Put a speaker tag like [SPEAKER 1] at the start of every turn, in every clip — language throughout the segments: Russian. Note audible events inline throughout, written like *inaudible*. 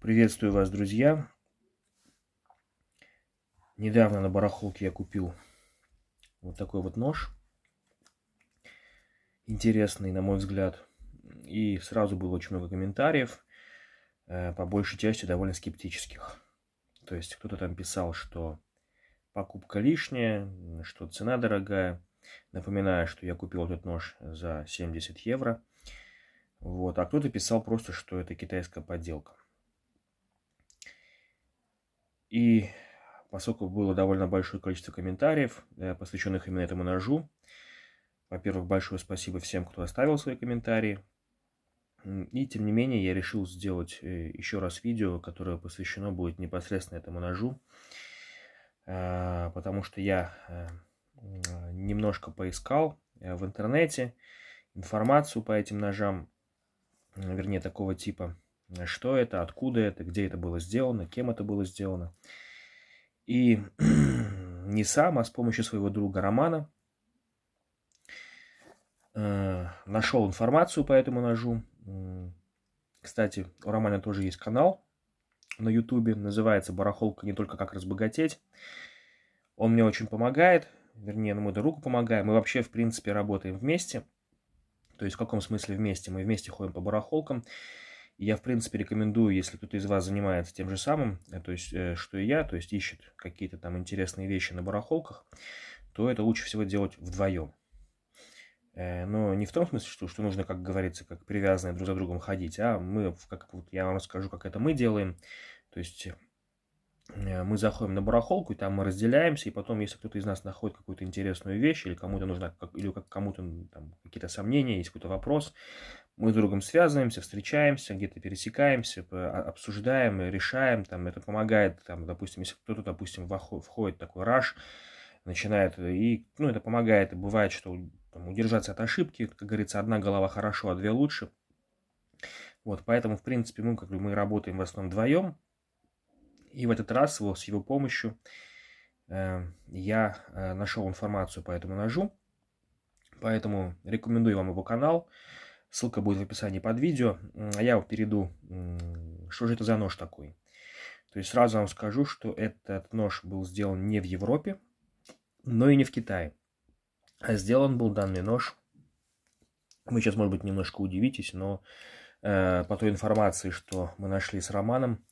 [SPEAKER 1] Приветствую вас, друзья. Недавно на барахолке я купил вот такой вот нож. Интересный, на мой взгляд. И сразу было очень много комментариев, э, по большей части довольно скептических. То есть кто-то там писал, что покупка лишняя, что цена дорогая. Напоминаю, что я купил этот нож за 70 евро. Вот. А кто-то писал просто, что это китайская подделка. И поскольку было довольно большое количество комментариев, э, посвященных именно этому ножу, во-первых, большое спасибо всем, кто оставил свои комментарии. И, тем не менее, я решил сделать э, еще раз видео, которое посвящено будет непосредственно этому ножу, а, потому что я э, немножко поискал в интернете информацию по этим ножам, вернее, такого типа – Э, что это, откуда это, где это было сделано, кем это было сделано. И *clears throat* не сам, а с помощью своего друга Романа э, нашел информацию по этому ножу. Кстати, у Романа тоже есть канал на ютубе, называется «Барахолка не только как разбогатеть». Он мне очень помогает, вернее, ну, мы другу помогаем, мы вообще, в принципе, работаем вместе. То есть в каком смысле вместе? Мы вместе ходим по барахолкам. Я, в принципе, рекомендую, если кто-то из вас занимается тем же самым, э, то есть, э, что и я, то есть ищет какие-то там интересные вещи на барахолках, то это лучше всего делать вдвоем. Э, но не в том смысле, что, что нужно, как говорится, как привязанные друг за другом ходить, а мы, как, вот я вам расскажу, как это мы делаем. То есть мы заходим на барахолку, и там мы разделяемся, и потом, если кто-то из нас находит какую-то интересную вещь, или кому-то нужна, или как кому-то какие-то сомнения, есть какой-то вопрос, мы с другом связываемся, встречаемся, где-то пересекаемся, а, обсуждаем, э, решаем, там, это помогает, там, допустим, если кто-то, допустим, входит такой раш, начинает, э, и, ну, это помогает, и бывает, что там, удержаться от ошибки, как говорится, одна голова хорошо, а две лучше, вот, поэтому, в принципе, мы, ну, как бы, мы работаем в основном вдвоем, и в этот раз его, с его помощью э, я э, нашел информацию по этому ножу, поэтому рекомендую вам его канал, Ссылка будет в описании под видео. А я перейду, что же это за нож такой. То есть сразу вам скажу, что этот нож был сделан не в Европе, но и не в Китае. А сделан был данный нож. Вы сейчас, может быть, немножко удивитесь, но э, по той информации, что мы нашли с Романом,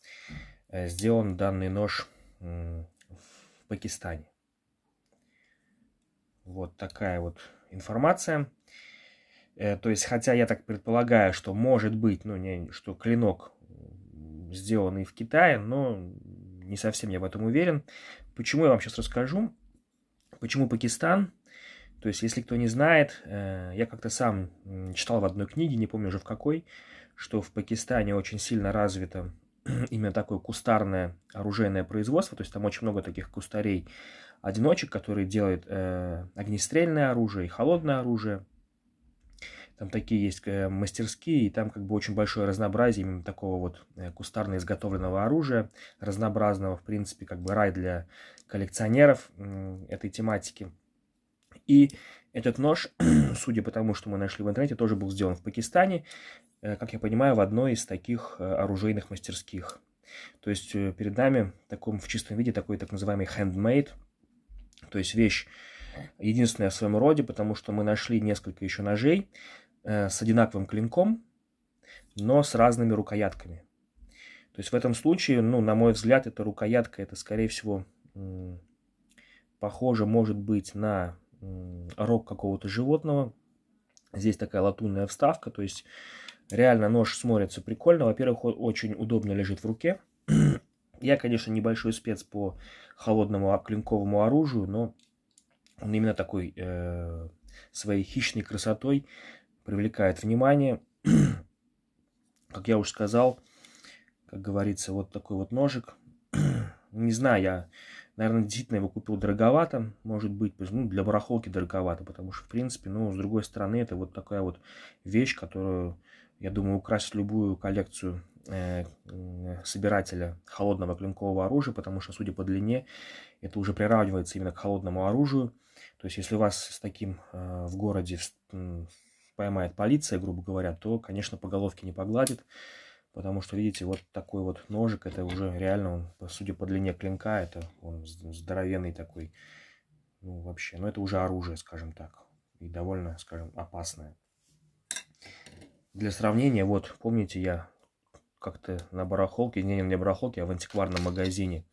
[SPEAKER 1] э, сделан данный нож э, в Пакистане. Вот такая вот информация. Э, то есть, хотя я так предполагаю, что может быть, ну, не, что клинок сделанный в Китае, но не совсем я в этом уверен. Почему я вам сейчас расскажу? Почему Пакистан? То есть, если кто не знает, э, я как-то сам читал в одной книге, не помню уже в какой, что в Пакистане очень сильно развито *clears throat* именно такое кустарное оружейное производство, то есть там очень много таких кустарей-одиночек, которые делают э, огнестрельное оружие и холодное оружие, там такие есть э, мастерские, и там как бы очень большое разнообразие именно такого вот э, кустарно изготовленного оружия, разнообразного, в принципе, как бы рай для коллекционеров этой тематики. И этот нож, *clears throat* судя по тому, что мы нашли в интернете, тоже был сделан в Пакистане, э, как я понимаю, в одной из таких оружейных мастерских. То есть перед нами в таком в чистом виде такой так называемый handmade, то есть вещь единственная в своем роде, потому что мы нашли несколько еще ножей Э, с одинаковым клинком, но с разными рукоятками. То есть в этом случае, ну, на мой взгляд, эта рукоятка, это, скорее всего, похоже может быть на рог какого-то животного. Здесь такая латунная вставка, то есть реально нож смотрится прикольно. Во-первых, он очень удобно лежит в руке. *clears throat* Я, конечно, небольшой спец по холодному клинковому оружию, но он именно такой э, своей хищной красотой привлекает внимание. *clears throat* как я уже сказал, как говорится, вот такой вот ножик. *clears throat* Не знаю, я, наверное, действительно его купил дороговато, может быть, ну, для барахолки дороговато, потому что, в принципе, ну, с другой стороны, это вот такая вот вещь, которую, я думаю, украсит любую коллекцию э, собирателя холодного клинкового оружия, потому что, судя по длине, это уже приравнивается именно к холодному оружию. То есть, если у вас с таким э, в городе поймает полиция, грубо говоря, то, конечно, по головке не погладит. Потому что, видите, вот такой вот ножик, это уже реально, судя по длине клинка, это он здоровенный такой. Ну, вообще, ну это уже оружие, скажем так. И довольно, скажем, опасное. Для сравнения, вот, помните, я как-то на барахолке, не, не на барахолке, а в антикварном магазине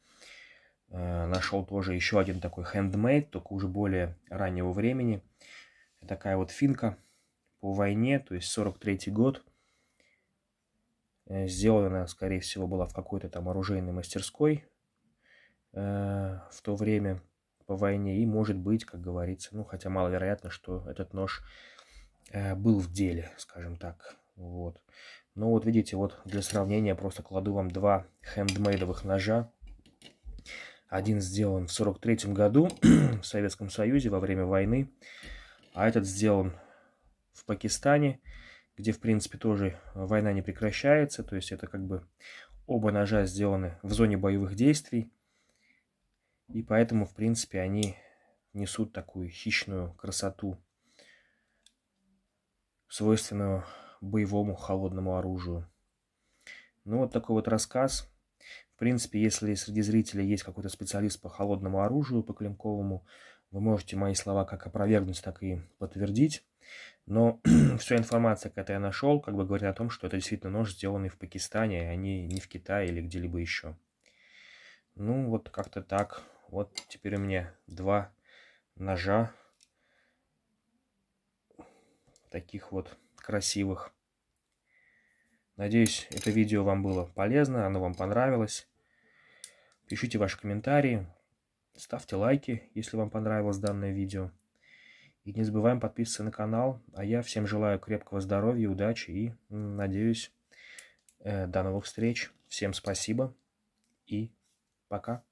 [SPEAKER 1] э, нашел тоже еще один такой handmade, только уже более раннего времени. Такая вот финка по войне, то есть 43 год. Э, сделана она, скорее всего, была в какой-то там оружейной мастерской э, в то время по войне. И, может быть, как говорится, ну, хотя маловероятно, что этот нож э, был в деле, скажем так. Вот. ну вот видите, вот для сравнения просто кладу вам два хендмейдовых ножа. Один сделан в 43 году *clears throat* в Советском Союзе во время войны, а этот сделан в Пакистане, где, в принципе, тоже э, война не прекращается, то есть это как бы оба ножа сделаны в зоне боевых действий, и поэтому, в принципе, они несут такую хищную красоту, свойственную боевому холодному оружию. Ну, вот такой вот рассказ. В принципе, если среди зрителей есть какой-то специалист по холодному оружию, по клинковому, вы можете мои слова как опровергнуть, так и подтвердить. Но *clears throat* вся информация, которую я нашел, как бы говорит о том, что это действительно нож, сделанный в Пакистане, а не, не в Китае или где-либо еще. Ну, вот как-то так. Вот теперь у меня два ножа. Таких вот красивых. Надеюсь, это видео вам было полезно, оно вам понравилось. Пишите ваши комментарии, ставьте лайки, если вам понравилось данное видео. И не забываем подписываться на канал. А я всем желаю крепкого здоровья, удачи и, надеюсь, э, до новых встреч. Всем спасибо и пока.